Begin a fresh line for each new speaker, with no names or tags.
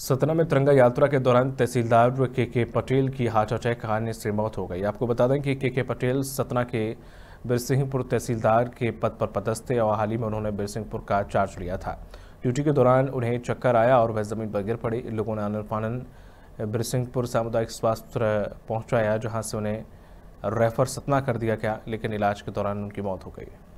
सतना में तिरंगा यात्रा के दौरान तहसीलदार के के पटेल की हार्ट अटैक आने से मौत हो गई आपको बता दें कि के के पटेल सतना के बिरसिंहपुर तहसीलदार के पद पर पदस्थ थे और हाल ही में उन्होंने बिरसिंहपुर का चार्ज लिया था ड्यूटी के दौरान उन्हें चक्कर आया और वह जमीन पर गिर पड़ी लोगों ने आनंद फानन बिरसिंहपुर सामुदायिक स्वास्थ्य पहुँचाया जहाँ से उन्हें रेफर सतना कर दिया गया लेकिन इलाज के दौरान उनकी मौत हो गई